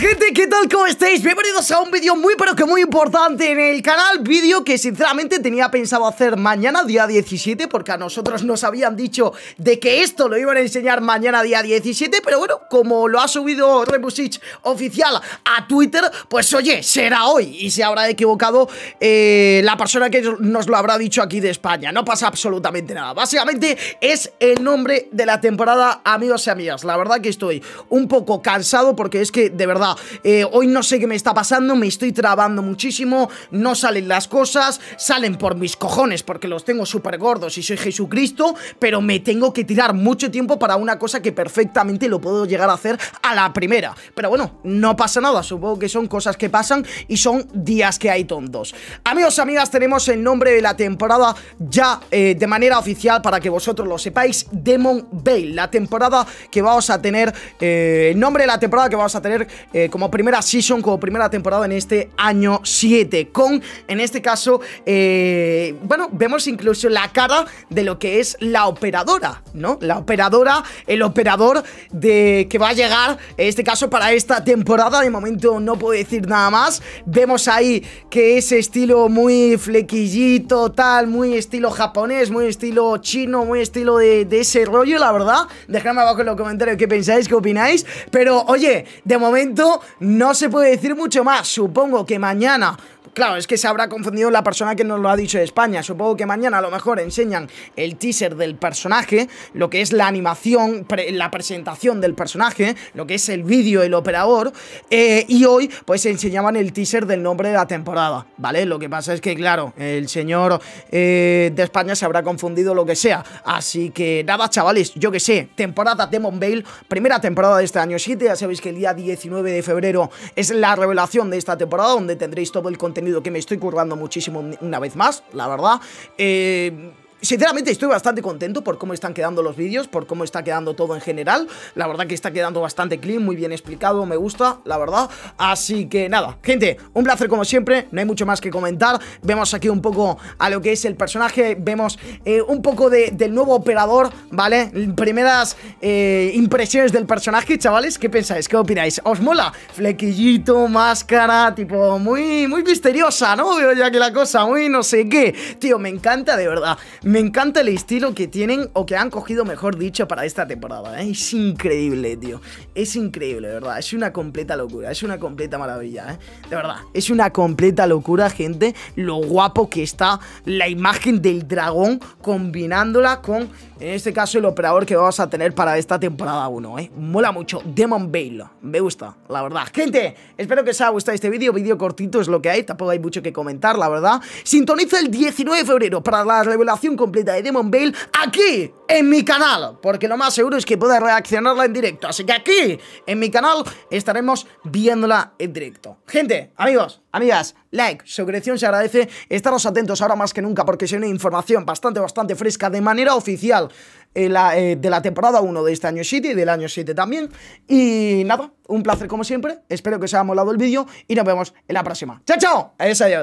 gente, ¿qué tal? ¿Cómo estáis? Bienvenidos a un vídeo muy pero que muy importante en el canal Vídeo que sinceramente tenía pensado hacer mañana día 17 Porque a nosotros nos habían dicho de que esto lo iban a enseñar mañana día 17 Pero bueno, como lo ha subido Rebusich oficial a Twitter Pues oye, será hoy y se habrá equivocado eh, la persona que nos lo habrá dicho aquí de España No pasa absolutamente nada Básicamente es el nombre de la temporada amigos y amigas La verdad que estoy un poco cansado porque es que de verdad eh, hoy no sé qué me está pasando, me estoy trabando muchísimo, no salen las cosas, salen por mis cojones porque los tengo súper gordos y soy Jesucristo, pero me tengo que tirar mucho tiempo para una cosa que perfectamente lo puedo llegar a hacer a la primera. Pero bueno, no pasa nada, supongo que son cosas que pasan y son días que hay tontos. Amigos, amigas, tenemos el nombre de la temporada ya eh, de manera oficial para que vosotros lo sepáis, Demon Bale, la temporada que vamos a tener, eh, el nombre de la temporada que vamos a tener eh, como primera season, como primera temporada en este año 7. Con, en este caso, eh, bueno, vemos incluso la cara de lo que es la operadora, ¿no? La operadora, el operador de que va a llegar, en este caso, para esta temporada. De momento no puedo decir nada más. Vemos ahí que ese estilo muy flequillito, tal, muy estilo japonés, muy estilo chino, muy estilo de, de ese rollo, la verdad. Dejadme abajo en los comentarios qué pensáis, qué opináis. Pero, oye, de momento no se puede decir mucho más. Supongo que mañana Claro, es que se habrá confundido la persona que nos lo ha dicho de España. Supongo que mañana a lo mejor enseñan el teaser del personaje, lo que es la animación, la presentación del personaje, lo que es el vídeo, el operador. Eh, y hoy, pues enseñaban el teaser del nombre de la temporada, ¿vale? Lo que pasa es que, claro, el señor eh, de España se habrá confundido lo que sea. Así que nada, chavales, yo que sé, temporada Demon Bale, primera temporada de este año 7. Ya sabéis que el día 19 de febrero es la revelación de esta temporada, donde tendréis todo el contenido que me estoy currando muchísimo una vez más, la verdad. Eh, sinceramente estoy bastante contento por cómo están quedando los vídeos, por cómo está quedando todo en general. La verdad que está quedando bastante clean, muy bien explicado, me gusta, la verdad. Así que nada, gente, un placer como siempre, no hay mucho más que comentar. Vemos aquí un poco a lo que es el personaje, vemos eh, un poco del nuevo operador, ¿vale? Primeras eh, impresiones del personaje, chavales, ¿qué pensáis? ¿Qué opináis? ¿Os mola? Flequillito, máscara, tipo muy, muy misteriosa, ¿no? Veo ya que la cosa, muy no sé qué. Tío, me encanta de verdad. Me encanta el estilo que tienen, o que han cogido, mejor dicho, para esta temporada. ¿eh? Es increíble, tío. Es increíble, de verdad. Es una completa locura. Es una completa maravilla, ¿eh? De verdad. Es una completa locura, gente. Lo guapo que está la imagen del dragón combinándola con, en este caso, el operador que vamos a tener para esta temporada 1, ¿eh? Mola mucho. Demon Bale. Me gusta, la verdad. Gente, espero que os haya gustado este vídeo. Vídeo cortito es lo que hay. Tampoco hay mucho que comentar, la verdad. Sintoniza el 19 de febrero para la revelación con completa de Demon Bale aquí en mi canal, porque lo más seguro es que pueda reaccionarla en directo. Así que aquí en mi canal estaremos viéndola en directo. Gente, amigos, amigas, like, suscripción se agradece. Estaros atentos ahora más que nunca porque es una información bastante, bastante fresca de manera oficial eh, eh, de la temporada 1 de este año 7 y del año 7 también. Y nada, un placer como siempre. Espero que os haya molado el vídeo y nos vemos en la próxima. ¡Chao, chao! Adiós, adiós.